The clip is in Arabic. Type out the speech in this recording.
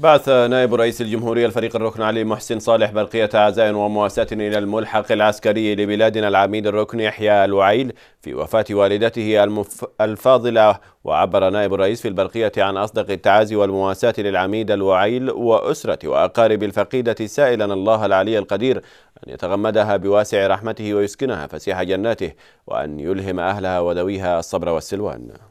بعث نائب رئيس الجمهورية الفريق الركن علي محسن صالح برقية عزاء ومواساة إلى الملحق العسكري لبلادنا العميد الركن يحيى الوعيل في وفاة والدته المف... الفاضلة وعبر نائب الرئيس في البرقية عن أصدق التعازي والمواساة للعميد الوعيل وأسرة وأقارب الفقيدة سائلا الله العلي القدير أن يتغمدها بواسع رحمته ويسكنها فسيح جناته وأن يلهم أهلها وذويها الصبر والسلوان